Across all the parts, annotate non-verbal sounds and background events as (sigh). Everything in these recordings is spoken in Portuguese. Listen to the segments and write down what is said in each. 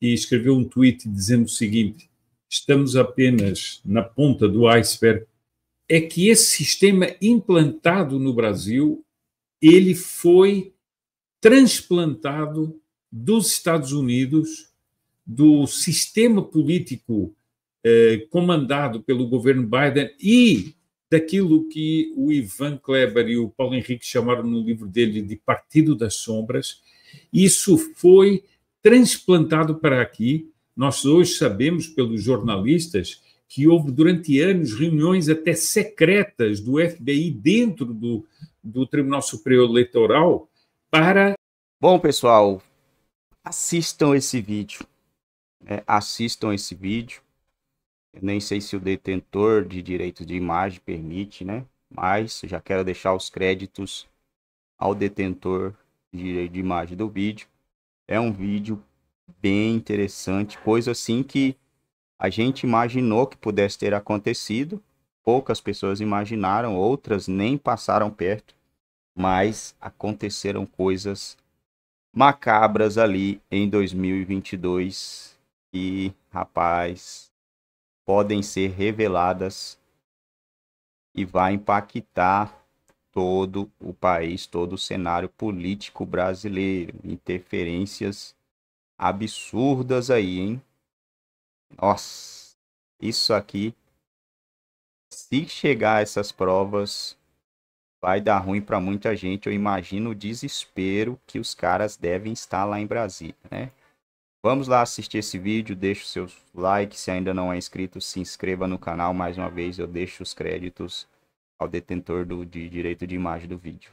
e escreveu um tweet dizendo o seguinte: estamos apenas na ponta do iceberg. É que esse sistema implantado no Brasil ele foi transplantado dos Estados Unidos, do sistema político eh, comandado pelo governo Biden e daquilo que o Ivan Kleber e o Paulo Henrique chamaram no livro dele de Partido das Sombras. Isso foi transplantado para aqui. Nós hoje sabemos pelos jornalistas que houve durante anos reuniões até secretas do FBI dentro do, do Tribunal Superior Eleitoral para. Bom, pessoal, assistam esse vídeo. É, assistam esse vídeo. Eu nem sei se o detentor de direitos de imagem permite, né? Mas já quero deixar os créditos ao detentor de direito de imagem do vídeo. É um vídeo bem interessante, coisa assim que a gente imaginou que pudesse ter acontecido. Poucas pessoas imaginaram, outras nem passaram perto, mas aconteceram coisas macabras ali em 2022 e, rapaz, podem ser reveladas e vai impactar todo o país, todo o cenário político brasileiro. Interferências absurdas aí, hein? Nossa, isso aqui, se chegar a essas provas, vai dar ruim para muita gente. Eu imagino o desespero que os caras devem estar lá em Brasília, né? Vamos lá assistir esse vídeo, deixa o seu like, se ainda não é inscrito, se inscreva no canal, mais uma vez eu deixo os créditos ao detentor do, de direito de imagem do vídeo.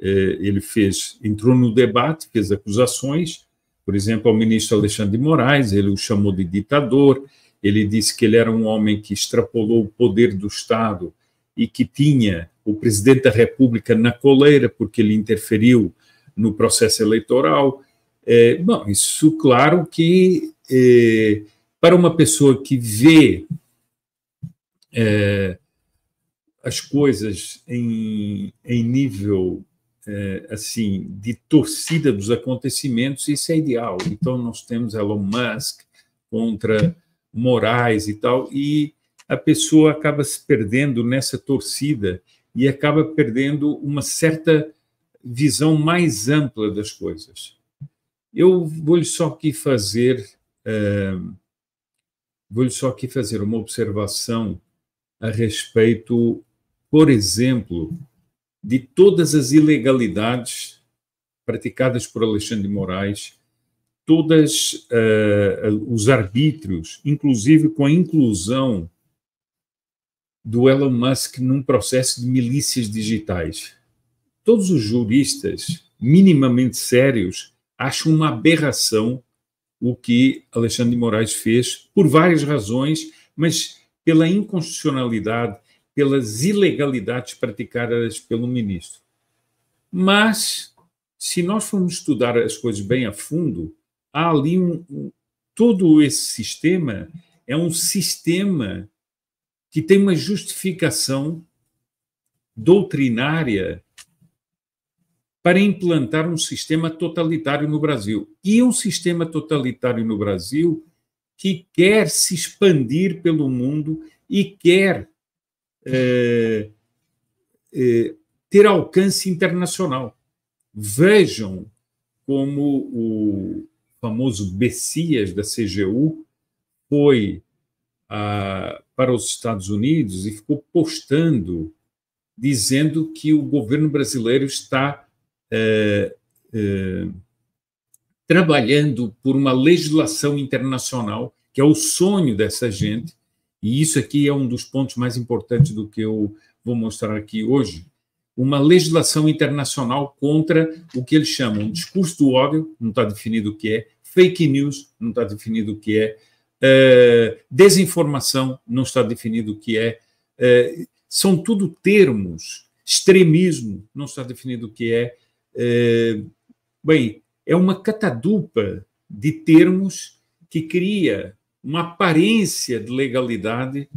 É, ele fez, entrou no debate, fez acusações, por exemplo, ao ministro Alexandre de Moraes, ele o chamou de ditador, ele disse que ele era um homem que extrapolou o poder do Estado e que tinha o presidente da República na coleira porque ele interferiu no processo eleitoral. É, bom, isso, claro que é, para uma pessoa que vê é, as coisas em, em nível é, assim de torcida dos acontecimentos, isso é ideal. Então nós temos Elon Musk contra Moraes e tal, e a pessoa acaba se perdendo nessa torcida e acaba perdendo uma certa visão mais ampla das coisas. Eu vou só aqui fazer uh, vou-lhe só aqui fazer uma observação a respeito por exemplo, de todas as ilegalidades praticadas por Alexandre de Moraes, todos uh, eh, eh, os arbítrios, inclusive com a inclusão do Elon Musk num processo de milícias digitais. Todos os juristas minimamente sérios acham uma aberração o que Alexandre de Moraes fez por várias razões, mas pela inconstitucionalidade, pelas ilegalidades praticadas pelo ministro. Mas, se nós formos estudar as coisas bem a fundo, há ali um, um, todo esse sistema é um sistema que tem uma justificação doutrinária para implantar um sistema totalitário no Brasil. E um sistema totalitário no Brasil que quer se expandir pelo mundo e quer eh, eh, ter alcance internacional. Vejam como o famoso Bessias da CGU foi ah, para os Estados Unidos e ficou postando, dizendo que o governo brasileiro está eh, trabalhando por uma legislação internacional, que é o sonho dessa gente, e isso aqui é um dos pontos mais importantes do que eu vou mostrar aqui hoje, uma legislação internacional contra o que eles chamam de discurso do ódio, não está definido o que é, fake news, não está definido o que é, uh, desinformação, não está definido o que é, uh, são tudo termos, extremismo, não está definido o que é. Uh, bem, é uma catadupa de termos que cria uma aparência de legalidade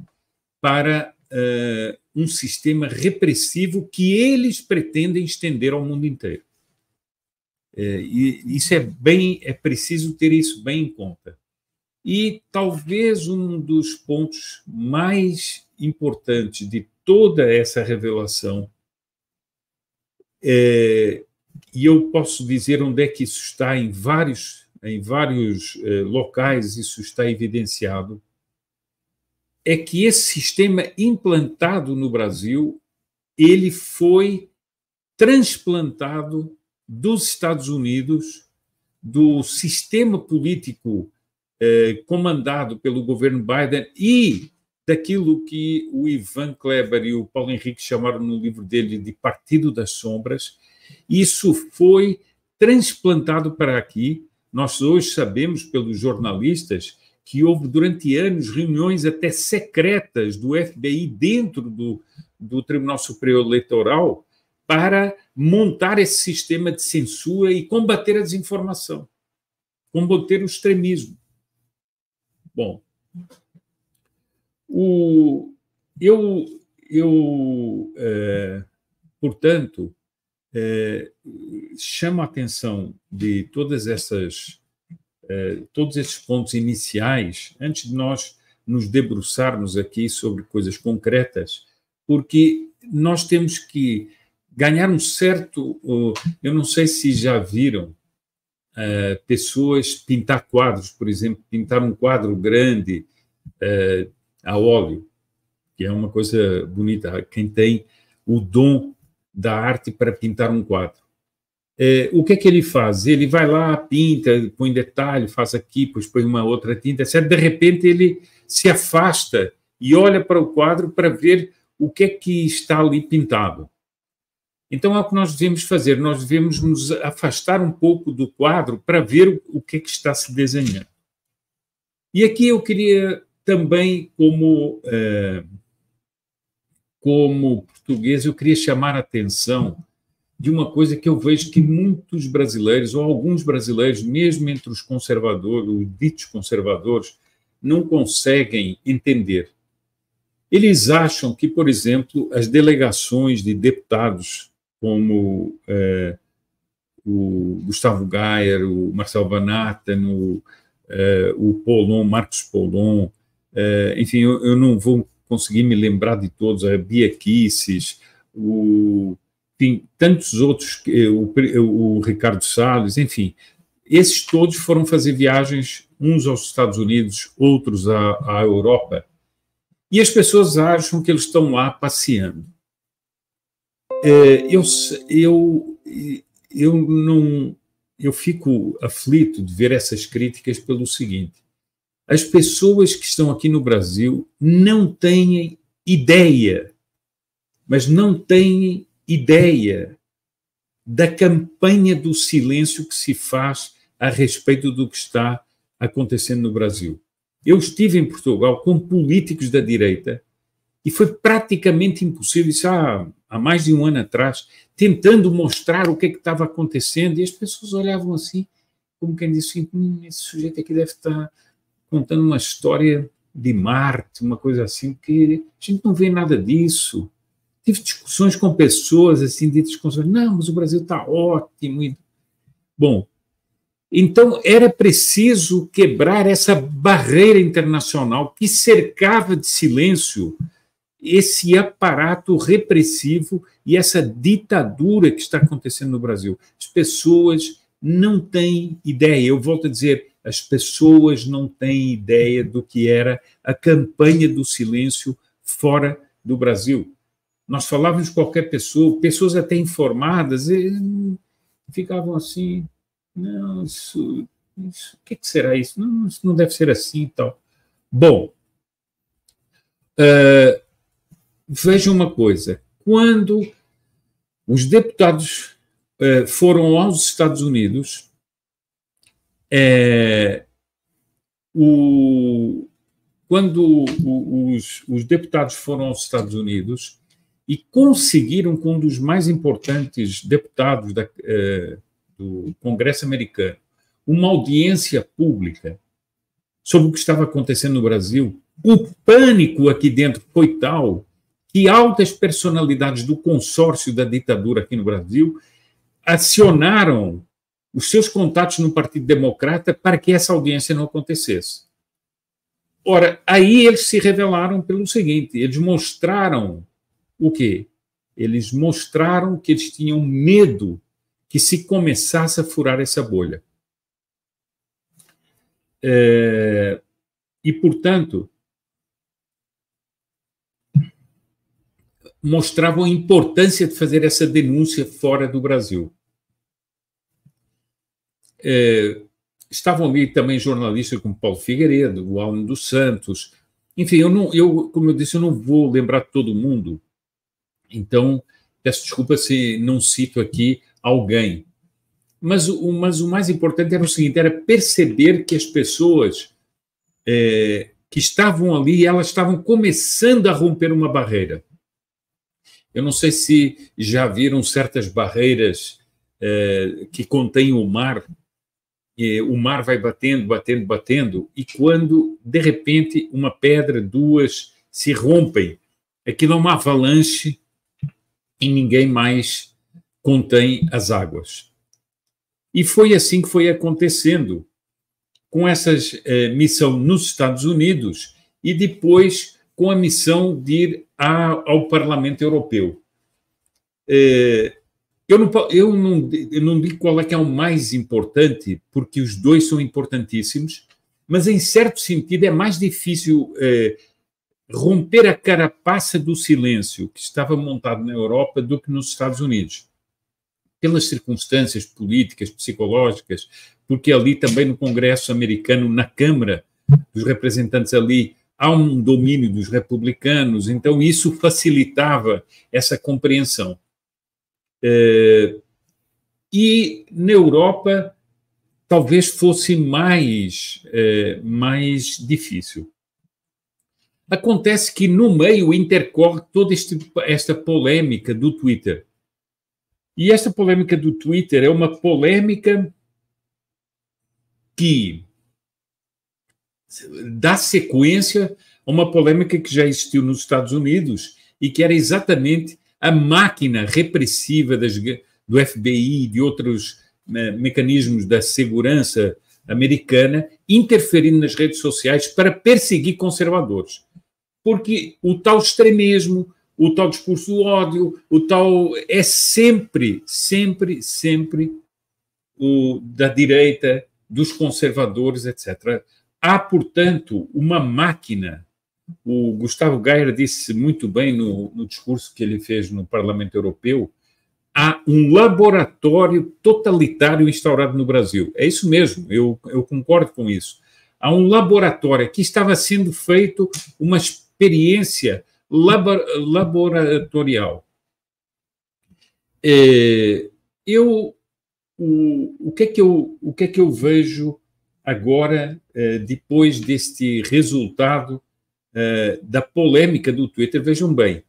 para uh, um sistema repressivo que eles pretendem estender ao mundo inteiro. É, e isso é bem, é preciso ter isso bem em conta. E talvez um dos pontos mais importantes de toda essa revelação, é, e eu posso dizer onde é que isso está em vários em vários eh, locais isso está evidenciado, é que esse sistema implantado no Brasil, ele foi transplantado dos Estados Unidos, do sistema político eh, comandado pelo governo Biden e daquilo que o Ivan Kleber e o Paulo Henrique chamaram no livro dele de Partido das Sombras, isso foi transplantado para aqui nós hoje sabemos pelos jornalistas que houve durante anos reuniões até secretas do FBI dentro do, do Tribunal Superior Eleitoral para montar esse sistema de censura e combater a desinformação, combater o extremismo. Bom, o, eu, eu é, portanto, é, chama a atenção de todas essas, eh, todos esses pontos iniciais, antes de nós nos debruçarmos aqui sobre coisas concretas, porque nós temos que ganhar um certo. eu não sei se já viram eh, pessoas pintar quadros, por exemplo, pintar um quadro grande eh, a óleo, que é uma coisa bonita. Quem tem o dom da arte para pintar um quadro. É, o que é que ele faz? Ele vai lá, pinta, põe detalhe, faz aqui, depois põe uma outra tinta, é etc. De repente ele se afasta e olha para o quadro para ver o que é que está ali pintado. Então é o que nós devemos fazer, nós devemos nos afastar um pouco do quadro para ver o que é que está se desenhando. E aqui eu queria também, como, eh, como português, eu queria chamar a atenção de uma coisa que eu vejo que muitos brasileiros, ou alguns brasileiros, mesmo entre os conservadores, os ditos conservadores, não conseguem entender. Eles acham que, por exemplo, as delegações de deputados, como é, o Gustavo Gayer, o Marcel Vanatano, é, o Polon, Marcos Polon, é, enfim, eu, eu, não vou conseguir me lembrar de todos, a Bia Kisses, o tem tantos outros, eh, o, eh, o Ricardo Salles, enfim, esses todos foram fazer viagens, uns aos Estados Unidos, outros à, à Europa, e as pessoas acham que eles estão lá passeando. É, eu, eu, eu não eu fico aflito de ver essas críticas pelo seguinte: as pessoas que estão aqui no Brasil não têm ideia, mas não têm ideia da campanha do silêncio que se faz a respeito do que está acontecendo no Brasil. Eu estive em Portugal com políticos da direita e foi praticamente impossível, isso há, há mais de um ano atrás, tentando mostrar o que é que estava acontecendo e as pessoas olhavam assim, como quem disse assim, hum, esse sujeito aqui deve estar contando uma história de Marte, uma coisa assim, Que a gente não vê nada disso tive discussões com pessoas assim ditas discussões, não, mas o Brasil está ótimo. Bom, então era preciso quebrar essa barreira internacional que cercava de silêncio esse aparato repressivo e essa ditadura que está acontecendo no Brasil. As pessoas não têm ideia. Eu volto a dizer, as pessoas não têm ideia do que era a campanha do silêncio fora do Brasil. Nós falávamos de qualquer pessoa, pessoas até informadas, e ficavam assim, não, isso, isso, o que, será isso? Não, isso não deve ser assim e tal. Bom, uh, eh, veja uma coisa, quando os deputados uh, foram aos Estados Unidos, é, o, quando os, os, deputados foram aos Estados Unidos, e conseguiram com um dos mais importantes deputados da, eh, do Congresso americano uma audiência pública sobre o que estava acontecendo no Brasil. O pânico aqui dentro foi tal que altas personalidades do consórcio da ditadura aqui no Brasil acionaram os seus contatos no Partido Democrata para que essa audiência não acontecesse. Ora, aí eles se revelaram pelo seguinte: eles mostraram o quê? Eles mostraram que eles tinham medo que se começasse a furar essa bolha. É, e, portanto, mostravam a importância de fazer essa denúncia fora do Brasil. É, estavam ali também jornalistas como Paulo Figueiredo, o Alno dos Santos. Enfim, eu, não, eu, como eu disse, eu não vou lembrar todo mundo, então, peço desculpa se não cito aqui alguém. Mas o, mas o mais importante era é o seguinte: era perceber que as pessoas é, que estavam ali, elas estavam começando a romper uma barreira. Eu não sei se já viram certas barreiras é, que contêm o mar. e o mar vai batendo, batendo, batendo, e quando, de repente, uma pedra, duas se rompem. Aquilo é uma avalanche e ninguém mais contém as águas. E foi assim que foi acontecendo, com essa eh, missão nos Estados Unidos e depois com a missão de ir a, ao Parlamento Europeu. Eh, eu, não, eu, não, eu não digo qual é que é o mais importante, porque os dois são importantíssimos, mas em certo sentido é mais difícil eh, romper a carapaça do silêncio que estava montado na Europa do que nos Estados Unidos. Pelas circunstâncias políticas, psicológicas, porque ali também no Congresso americano, na Câmara dos Representantes ali, há um domínio dos republicanos, então isso facilitava essa compreensão. Eh, e na Europa, talvez fosse mais, eh, mais difícil. Acontece que no meio intercorre toda este, esta polêmica do Twitter. E esta polêmica do Twitter é uma polêmica que dá sequência a uma polêmica que já existiu nos Estados Unidos e que era exatamente a máquina repressiva das, do FBI e de outros né, mecanismos da segurança americana interferindo nas redes sociais para perseguir conservadores porque o tal extremismo, o tal discurso do ódio, o tal. é sempre, sempre, sempre o da direita, dos conservadores, etc. Há, portanto, uma máquina. O Gustavo Geyer disse muito bem no, no discurso que ele fez no Parlamento Europeu: há um laboratório totalitário instaurado no Brasil. É isso mesmo, eu, eu concordo com isso. Há um laboratório que estava sendo feito uma espécie experiência labor laboratorial. É, eu o, o, que é que eu o que é que eu vejo agora eh, depois deste resultado eh, da polêmica do Twitter vejam bem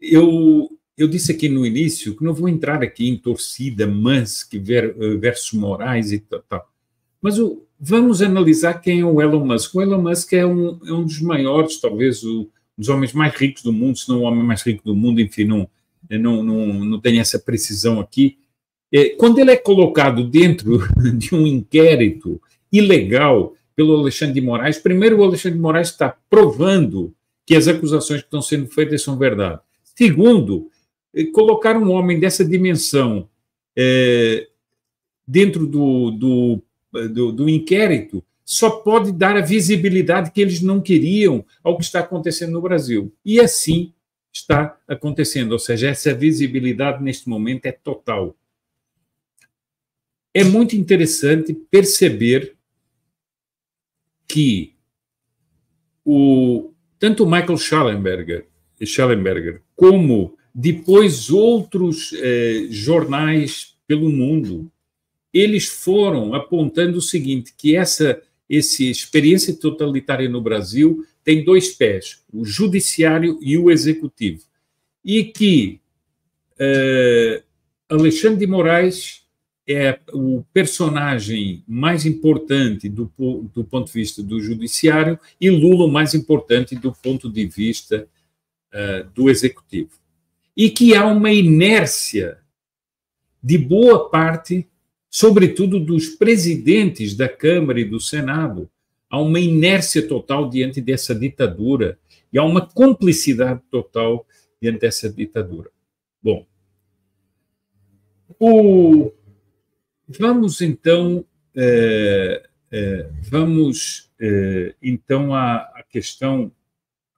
eu eu disse aqui no início que não vou entrar aqui em torcida Musk versus Moraes e tal. Mas o, vamos analisar quem é o Elon Musk. O Elon Musk é um, é um dos maiores, talvez, o, um dos homens mais ricos do mundo, se não o homem mais rico do mundo, enfim, não, não, não, não tenho essa precisão aqui. É, quando ele é colocado dentro (laughs) de um inquérito ilegal pelo Alexandre de Moraes, primeiro o Alexandre de Moraes está provando que as acusações que estão sendo feitas são verdade. Segundo, eh, colocar um homem dessa dimensão é, dentro do, do do, do inquérito só pode dar a visibilidade que eles não queriam ao que está acontecendo no Brasil. E assim está acontecendo, ou seja, essa visibilidade neste momento é total. É muito interessante perceber que o, tanto Michael Schellenberger, Schellenberger como depois outros eh, jornais pelo mundo eles foram apontando o seguinte, que essa, essa experiência totalitária no Brasil tem dois pés, o judiciário e o executivo, e que uh, Alexandre de Moraes é o personagem mais importante do, do ponto de vista do judiciário e Lula o mais importante do ponto de vista uh, do executivo. E que há uma inércia de boa parte sobretudo dos presidentes da Câmara e do Senado. Há uma inércia total diante dessa ditadura e há uma complicidade total diante dessa ditadura. Bom, o... vamos então é, é, vamos é, então à, a questão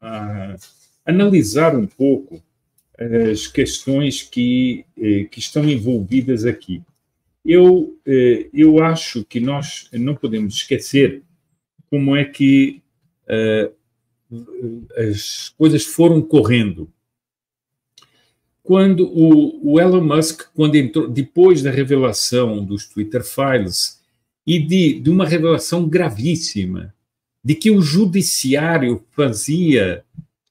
a analisar um pouco as questões que, que estão envolvidas aqui. Eu, eh, eu acho que nós não podemos esquecer como é que uh, as coisas foram correndo. Quando o, o Elon Musk, quando entrou, depois da revelação dos Twitter Files e de, de uma revelação gravíssima de que o judiciário fazia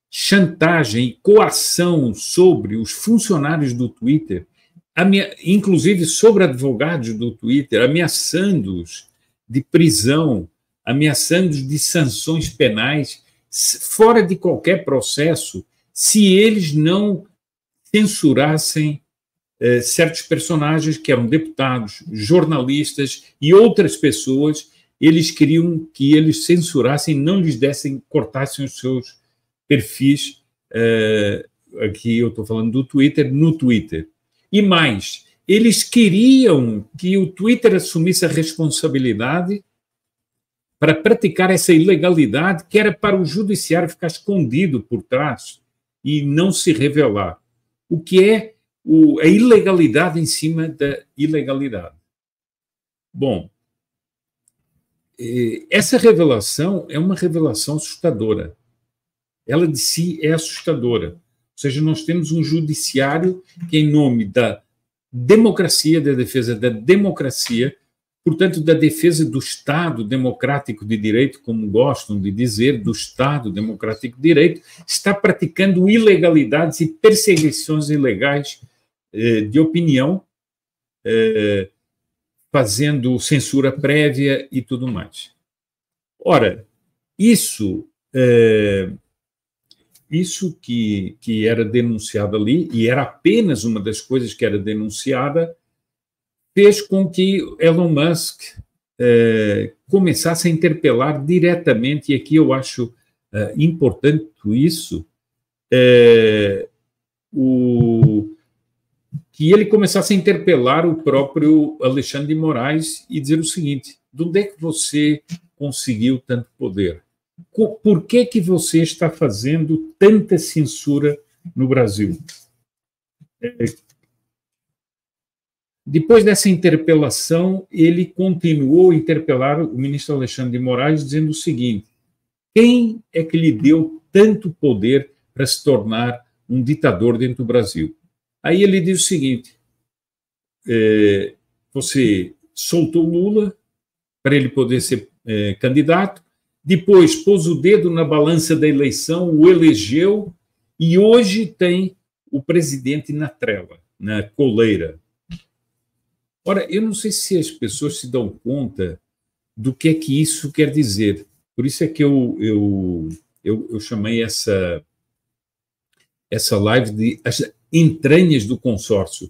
chantagem e coação sobre os funcionários do Twitter minha, inclusive sobre advogados do Twitter, ameaçando-os de prisão, ameaçando-os de sanções penais, fora de qualquer processo, se eles não censurassem eh, certos personagens que eram deputados, jornalistas e outras pessoas, eles queriam que eles censurassem, não lhes dessem, cortassem os seus perfis, eh, aqui eu estou falando do Twitter, no Twitter e mais, eles queriam que o Twitter assumisse a responsabilidade para praticar essa ilegalidade que era para o judiciário ficar escondido por trás e não se revelar. O que é o, a ilegalidade em cima da ilegalidade? Bom, eh, essa revelação é uma revelação assustadora. Ela de si é assustadora. Ou seja, nós temos um judiciário que, em nome da democracia, da defesa da democracia, portanto, da defesa do Estado democrático de direito, como gostam de dizer, do Estado democrático de direito, está praticando ilegalidades e perseguições ilegais eh, de opinião, eh, fazendo censura prévia e tudo mais. Ora, isso eh, isso que, que era denunciado ali, e era apenas uma das coisas que era denunciada, fez com que Elon Musk eh, começasse a interpelar diretamente, e aqui eu acho eh, importante isso, eh, o, que ele começasse a interpelar o próprio Alexandre de Moraes e dizer o seguinte: de onde é que você conseguiu tanto poder? por que, que você está fazendo tanta censura no Brasil? É, depois dessa interpelação, ele continuou a interpelar o ministro Alexandre de Moraes, dizendo o seguinte: quem é que lhe deu tanto poder para se tornar um ditador dentro do Brasil? Aí ele diz o seguinte: é, você soltou Lula para ele poder ser é, candidato, depois pôs o dedo na balança da eleição, o elegeu e hoje tem o presidente na trela, na coleira. Ora, eu não sei se as pessoas se dão conta do que é que isso quer dizer. Por isso é que eu, eu, eu, eu chamei essa, essa live de as entranhas do consórcio.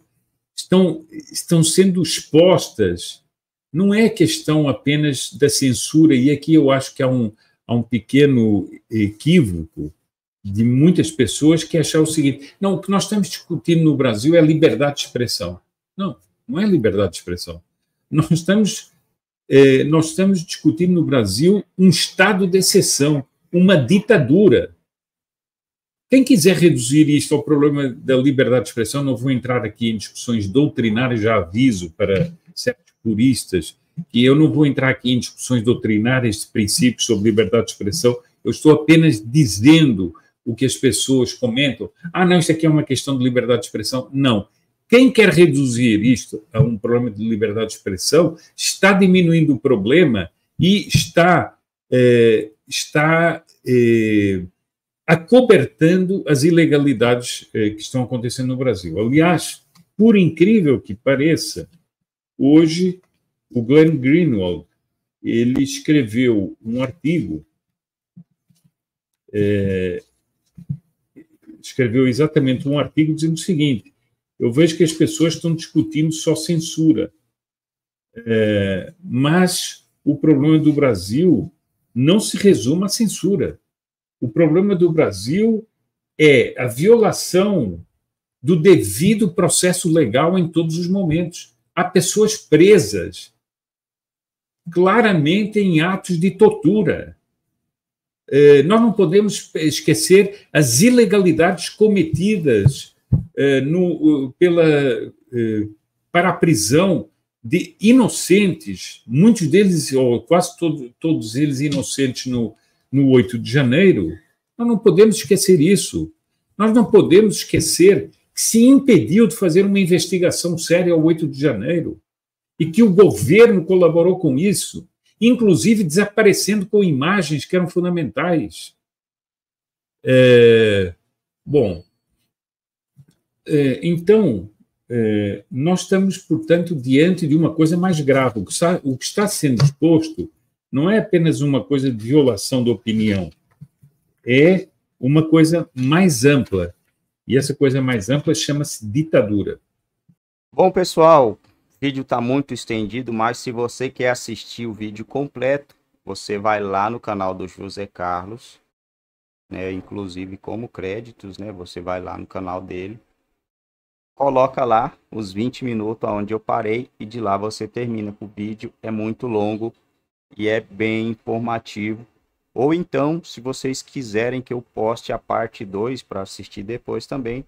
Estão, estão sendo expostas não é questão apenas da censura, e aqui eu acho que há um, há um pequeno equívoco de muitas pessoas que achar o seguinte: não, o que nós estamos discutindo no Brasil é liberdade de expressão. Não, não é liberdade de expressão. Nós estamos, eh, nós estamos discutindo no Brasil um estado de exceção, uma ditadura. Quem quiser reduzir isto ao problema da liberdade de expressão, não vou entrar aqui em discussões doutrinárias, já aviso para certos turistas que eu não vou entrar aqui em discussões doutrinárias de princípios sobre liberdade de expressão, eu estou apenas dizendo o que as pessoas comentam. Ah, não, isso aqui é uma questão de liberdade de expressão. Não. Quem quer reduzir isto a um problema de liberdade de expressão está diminuindo o problema e está, eh, está eh, acobertando as ilegalidades eh, que estão acontecendo no Brasil. Aliás, por incrível que pareça, Hoje, o Glenn Greenwald ele escreveu um artigo, é, escreveu exatamente um artigo dizendo o seguinte: eu vejo que as pessoas estão discutindo só censura, é, mas o problema do Brasil não se resume à censura. O problema do Brasil é a violação do devido processo legal em todos os momentos há pessoas presas claramente em atos de tortura. Eh, nós não podemos esquecer as ilegalidades cometidas eh, no, pela, eh, para a prisão de inocentes, muitos deles, ou quase todo, todos eles inocentes no, no 8 de janeiro. Nós não podemos esquecer isso. Nós não podemos esquecer se impediu de fazer uma investigação séria ao 8 de janeiro e que o governo colaborou com isso, inclusive desaparecendo com imagens que eram fundamentais. É, bom, é, então, é, nós estamos, portanto, diante de uma coisa mais grave. O que, está, o que está sendo exposto não é apenas uma coisa de violação da opinião, é uma coisa mais ampla e essa coisa mais ampla chama-se ditadura. Bom, pessoal, o vídeo está muito estendido, mas se você quer assistir o vídeo completo, você vai lá no canal do José Carlos, né? Inclusive como créditos, né? Você vai lá no canal dele, coloca lá os 20 minutos onde eu parei e de lá você termina. O vídeo é muito longo e é bem informativo. Ou então, se vocês quiserem que eu poste a parte 2 para assistir depois também,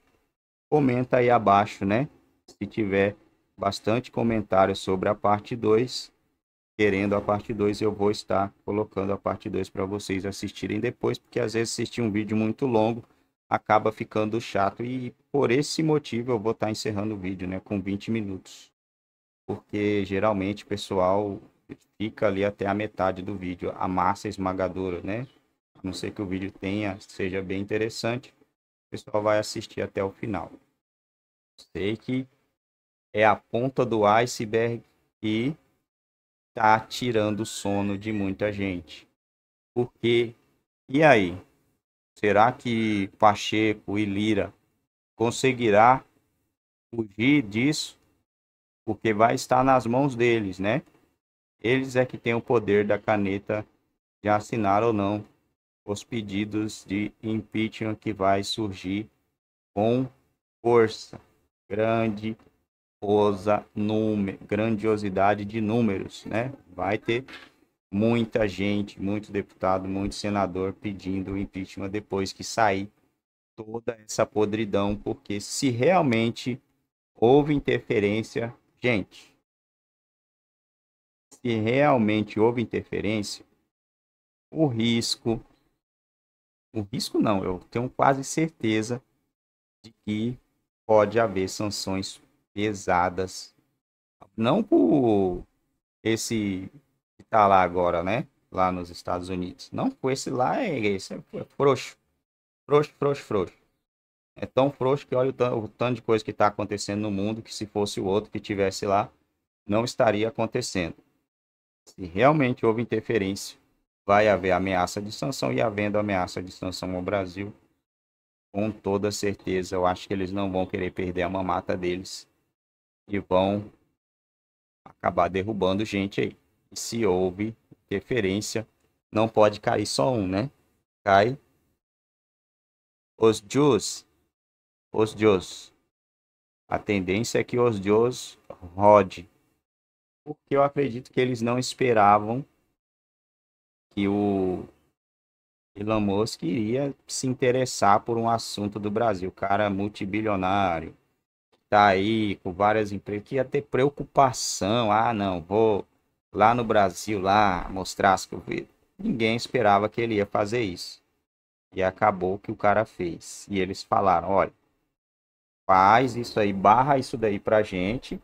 comenta aí abaixo, né? Se tiver bastante comentário sobre a parte 2, querendo a parte 2, eu vou estar colocando a parte 2 para vocês assistirem depois, porque às vezes assistir um vídeo muito longo acaba ficando chato e por esse motivo eu vou estar encerrando o vídeo, né, com 20 minutos. Porque geralmente, pessoal, fica ali até a metade do vídeo, a massa esmagadora, né? A não ser que o vídeo tenha, seja bem interessante, o pessoal vai assistir até o final. Sei que é a ponta do iceberg e tá tirando o sono de muita gente. Porque, e aí? Será que Pacheco e Lira conseguirá fugir disso? Porque vai estar nas mãos deles, né? Eles é que têm o poder da caneta de assinar ou não os pedidos de impeachment que vai surgir com força, grande osa número, grandiosidade de números, né? Vai ter muita gente, muito deputado, muito senador pedindo impeachment depois que sair toda essa podridão, porque se realmente houve interferência, gente, se realmente houve interferência, o risco, o risco não, eu tenho quase certeza de que pode haver sanções pesadas, não por esse que está lá agora, né? Lá nos Estados Unidos. Não, com esse lá é, esse é frouxo. Frouxo, frouxo, frouxo. É tão frouxo que olha o, o tanto de coisa que está acontecendo no mundo que se fosse o outro que tivesse lá, não estaria acontecendo se realmente houve interferência, vai haver ameaça de sanção e havendo ameaça de sanção ao Brasil, com toda certeza, eu acho que eles não vão querer perder a mamata deles e vão acabar derrubando gente aí. E se houve interferência, não pode cair só um, né? Cai os Jus, Os Jus. A tendência é que os Jus rode porque eu acredito que eles não esperavam que o Elon Musk iria se interessar por um assunto do Brasil. O cara é multibilionário, tá aí com várias empresas, que ia ter preocupação. Ah, não, vou lá no Brasil, lá mostrar as coisas. Ninguém esperava que ele ia fazer isso. E acabou que o cara fez. E eles falaram: olha, faz isso aí, barra isso daí pra gente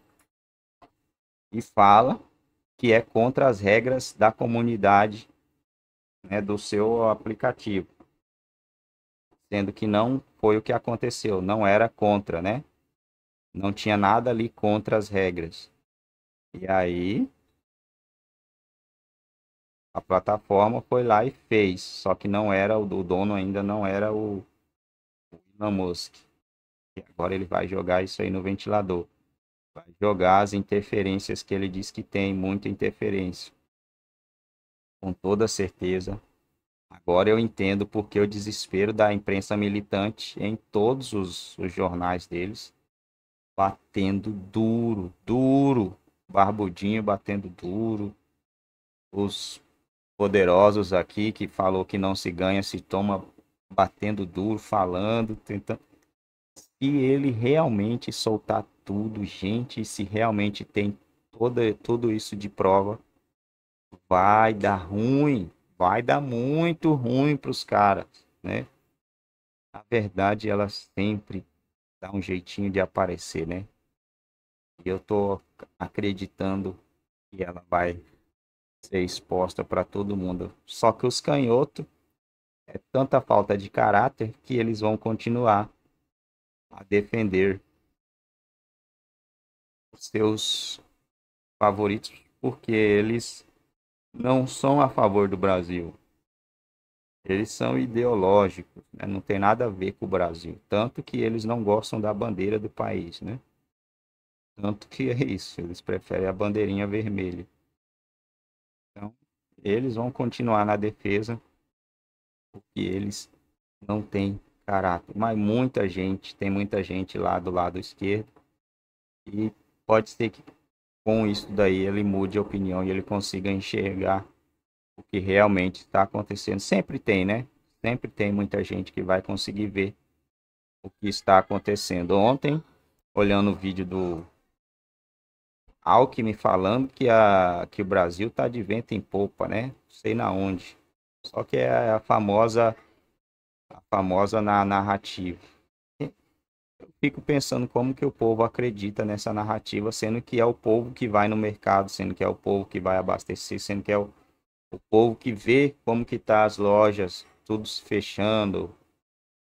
e fala que é contra as regras da comunidade né, do seu aplicativo. Sendo que não foi o que aconteceu, não era contra, né? Não tinha nada ali contra as regras. E aí a plataforma foi lá e fez, só que não era o, o dono ainda não era o Elon Musk. E agora ele vai jogar isso aí no ventilador. Vai jogar as interferências que ele diz que tem, muita interferência. Com toda certeza. Agora eu entendo porque o desespero da imprensa militante em todos os, os jornais deles, batendo duro, duro, barbudinho batendo duro, os poderosos aqui que falou que não se ganha se toma batendo duro, falando, tentando. Se ele realmente soltar tudo, gente, se realmente tem toda, tudo isso de prova, vai dar ruim, vai dar muito ruim para os caras, né? A verdade, ela sempre dá um jeitinho de aparecer, né? E eu tô acreditando que ela vai ser exposta para todo mundo. Só que os canhotos é tanta falta de caráter que eles vão continuar a defender seus favoritos, porque eles não são a favor do Brasil. Eles são ideológicos, né? não tem nada a ver com o Brasil. Tanto que eles não gostam da bandeira do país, né? Tanto que é isso, eles preferem a bandeirinha vermelha. Então, eles vão continuar na defesa, porque eles não têm caráter. Mas muita gente, tem muita gente lá do lado esquerdo e pode ser que com isso daí ele mude a opinião e ele consiga enxergar o que realmente está acontecendo. Sempre tem, né? Sempre tem muita gente que vai conseguir ver o que está acontecendo. Ontem, olhando o vídeo do Alckmin falando que, a, que o Brasil está de vento em popa, né? Não sei na onde. Só que é a famosa, a famosa na narrativa fico pensando como que o povo acredita nessa narrativa, sendo que é o povo que vai no mercado, sendo que é o povo que vai abastecer, sendo que é o, o povo que vê como que tá as lojas, tudo se fechando.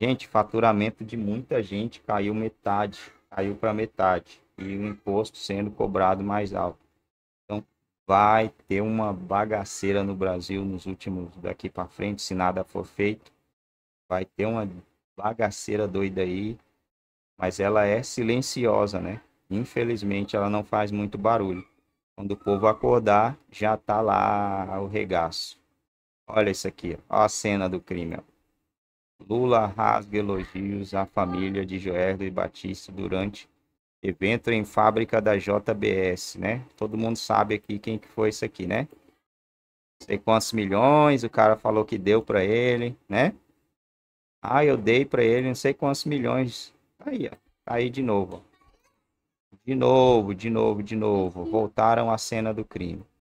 Gente, faturamento de muita gente caiu metade, caiu para metade e o imposto sendo cobrado mais alto. Então vai ter uma bagaceira no Brasil nos últimos daqui para frente, se nada for feito. Vai ter uma bagaceira doida aí mas ela é silenciosa, né? Infelizmente, ela não faz muito barulho. Quando o povo acordar, já tá lá o regaço. Olha isso aqui, ó, a cena do crime. Ó. Lula rasga elogios à família de Joerdo e Batista durante evento em fábrica da JBS, né? Todo mundo sabe aqui quem que foi isso aqui, né? sei quantos milhões, o cara falou que deu para ele, né? Ah, eu dei para ele não sei quantos milhões. Aí, ó. Aí de novo. De novo, de novo, de novo. Voltaram à cena do crime.